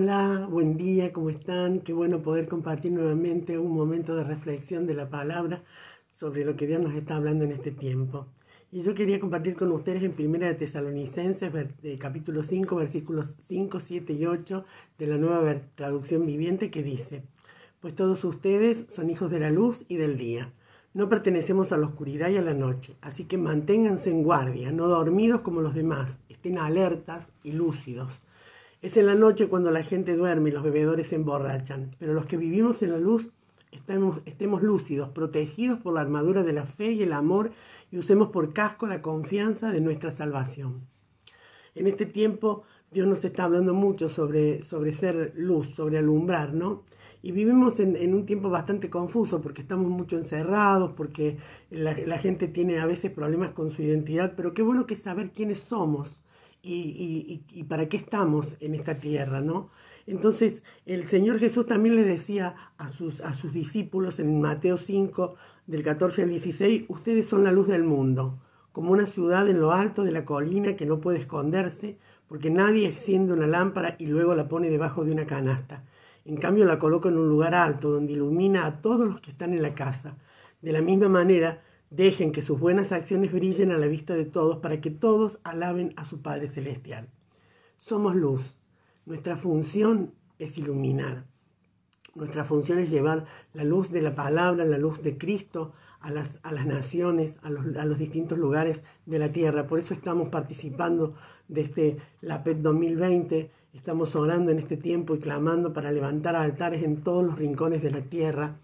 Hola, buen día, ¿cómo están? Qué bueno poder compartir nuevamente un momento de reflexión de la palabra sobre lo que Dios nos está hablando en este tiempo. Y yo quería compartir con ustedes en Primera de Tesalonicenses, eh, capítulo 5, versículos 5, 7 y 8 de la nueva traducción viviente que dice, Pues todos ustedes son hijos de la luz y del día. No pertenecemos a la oscuridad y a la noche, así que manténganse en guardia, no dormidos como los demás, estén alertas y lúcidos es en la noche cuando la gente duerme y los bebedores se emborrachan, pero los que vivimos en la luz estemos, lúcidos, protegidos por la armadura de la fe y el amor y usemos por casco la confianza de nuestra salvación. En este tiempo Dios nos está hablando mucho sobre, ser luz, sobre alumbrar, ¿no? Y vivimos en, un tiempo bastante confuso porque estamos mucho encerrados, porque la, la gente tiene a veces problemas con su identidad, pero qué bueno que saber quiénes somos y, y, para qué estamos en esta tierra, ¿no? Entonces, el Señor Jesús también le decía a sus, a sus discípulos en Mateo 5, del 14 al 16, ustedes son la luz del mundo, como una ciudad en lo alto de la colina que no puede esconderse, porque nadie extiende una lámpara y luego la pone debajo de una canasta. En cambio, la coloca en un lugar alto donde ilumina a todos los que están en la casa. De la misma manera, Dejen que sus buenas acciones brillen a la vista de todos para que todos alaben a su Padre Celestial. Somos luz. Nuestra función es iluminar. Nuestra función es llevar la luz de la palabra, la luz de Cristo a las, a las naciones, a los, a los, distintos lugares de la tierra. Por eso estamos participando de este LAPET 2020, estamos orando en este tiempo y clamando para levantar altares en todos los rincones de la tierra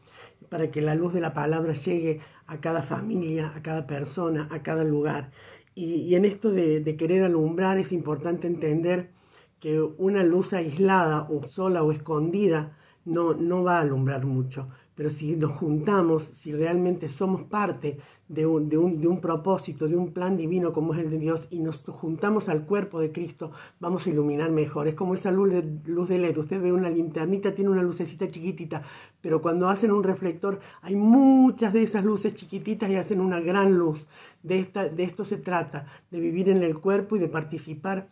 para que la luz de la palabra llegue a cada familia, a cada persona, a cada lugar. Y, en esto de, de, querer alumbrar es importante entender que una luz aislada o sola o escondida no, no va a alumbrar mucho. Pero si nos juntamos, si realmente somos parte de un, de, de un, propósito, de un plan divino como es el de Dios, y nos juntamos al cuerpo de Cristo, vamos a iluminar mejor. Es como esa luz de, luz de LED. Usted ve una linternita, tiene una lucecita chiquitita, pero cuando hacen un reflector hay muchas de esas luces chiquititas y hacen una gran luz. De, esta, de esto se trata, de vivir en el cuerpo y de participar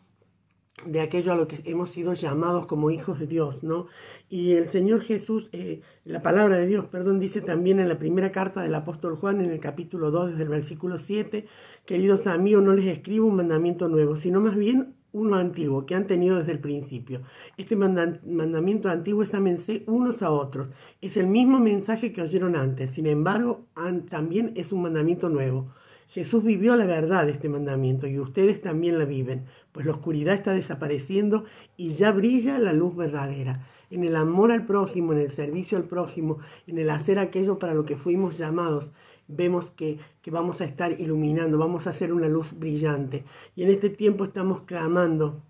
de aquello a lo que hemos sido llamados como hijos de Dios, ¿no? Y el Señor Jesús, eh, la palabra de Dios, perdón, dice también en la primera carta del apóstol Juan, en el capítulo 2, desde el versículo 7, queridos amigos, oh, no les escribo un mandamiento nuevo, sino más bien uno antiguo que han tenido desde el principio. Este mandamiento antiguo es amense unos a otros. Es el mismo mensaje que oyeron antes, sin embargo, también es un mandamiento nuevo. Jesús vivió la verdad de este mandamiento y ustedes también la viven, pues la oscuridad está desapareciendo y ya brilla la luz verdadera. En el amor al prójimo, en el servicio al prójimo, en el hacer aquello para lo que fuimos llamados, vemos que, que vamos a estar iluminando, vamos a hacer una luz brillante. Y en este tiempo estamos clamando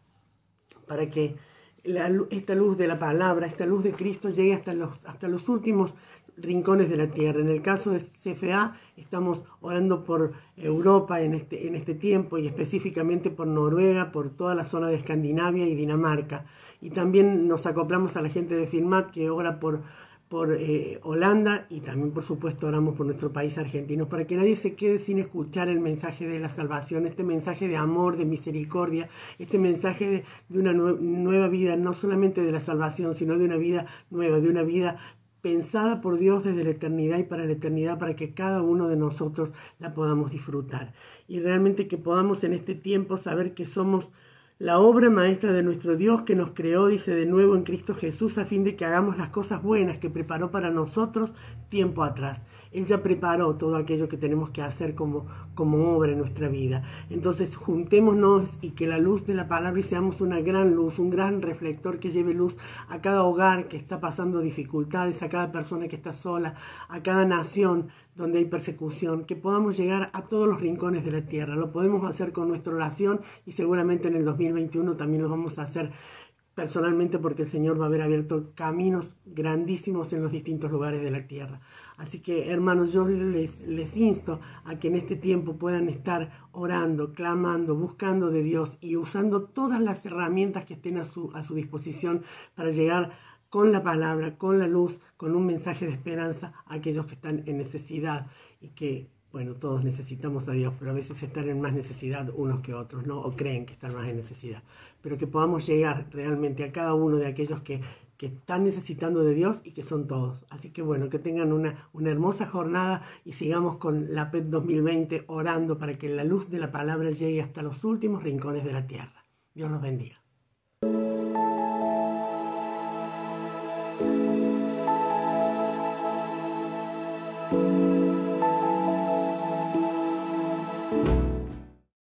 para que esta luz de la palabra, esta luz de Cristo llegue hasta los, hasta los últimos rincones de la tierra. En el caso de CFA estamos orando por Europa este, en este, tiempo y específicamente por Noruega, por toda la zona de Escandinavia y Dinamarca. Y también nos acoplamos a la gente de FIRMAT que ora por eh, Holanda y también por supuesto oramos por nuestro país argentino, para que nadie se quede sin escuchar el mensaje de la salvación, este mensaje de amor, de misericordia, este mensaje de, una nueva vida, no solamente de la salvación, sino de una vida nueva, de una vida pensada por Dios desde la eternidad y para la eternidad, para que cada uno de nosotros la podamos disfrutar. Y realmente que podamos en este tiempo saber que somos la obra maestra de nuestro Dios que nos creó, dice de nuevo en Cristo Jesús, a fin de que hagamos las cosas buenas que preparó para nosotros tiempo atrás. Él ya preparó todo aquello que tenemos que hacer como, obra en nuestra vida. Entonces juntémonos y que la luz de la palabra y seamos una gran luz, un gran reflector que lleve luz a cada hogar que está pasando dificultades, a cada persona que está sola, a cada nación donde hay persecución, que podamos llegar a todos los rincones de la tierra. Lo podemos hacer con nuestra oración y seguramente en el 2021 también lo vamos a hacer personalmente porque el Señor va a haber abierto caminos grandísimos en los distintos lugares de la tierra. Así que hermanos, yo les, les insto a que en este tiempo puedan estar orando, clamando, buscando de Dios y usando todas las herramientas que estén a su, a su disposición para llegar con la palabra, con la luz, con un mensaje de esperanza a aquellos que están en necesidad y que, bueno, todos necesitamos a Dios, pero a veces están en más necesidad unos que otros, ¿no? O creen que están más en necesidad. Pero que podamos llegar realmente a cada uno de aquellos que, están necesitando de Dios y que son todos. Así que bueno, que tengan una, una hermosa jornada y sigamos con la PET 2020 orando para que la luz de la palabra llegue hasta los últimos rincones de la tierra. Dios los bendiga.